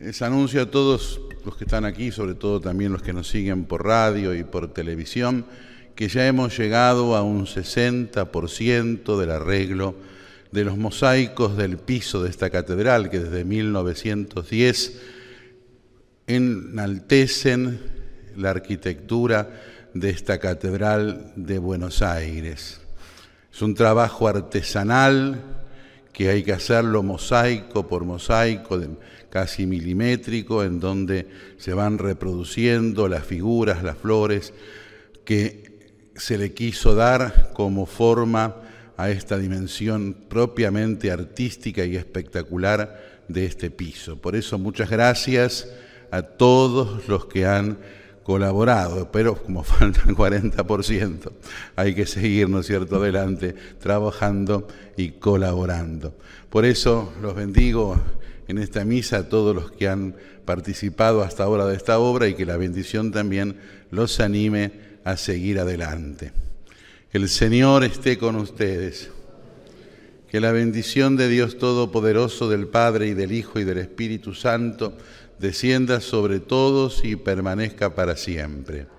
Les anuncio a todos los que están aquí, sobre todo también los que nos siguen por radio y por televisión, que ya hemos llegado a un 60% del arreglo de los mosaicos del piso de esta catedral que desde 1910 enaltecen la arquitectura de esta catedral de Buenos Aires. Es un trabajo artesanal que hay que hacerlo mosaico por mosaico, casi milimétrico, en donde se van reproduciendo las figuras, las flores, que se le quiso dar como forma a esta dimensión propiamente artística y espectacular de este piso. Por eso muchas gracias a todos los que han colaborado, pero como faltan 40%, hay que seguir, ¿no es cierto?, adelante, trabajando y colaborando. Por eso los bendigo en esta misa a todos los que han participado hasta ahora de esta obra y que la bendición también los anime a seguir adelante. el Señor esté con ustedes. Que la bendición de Dios Todopoderoso, del Padre y del Hijo y del Espíritu Santo, descienda sobre todos y permanezca para siempre.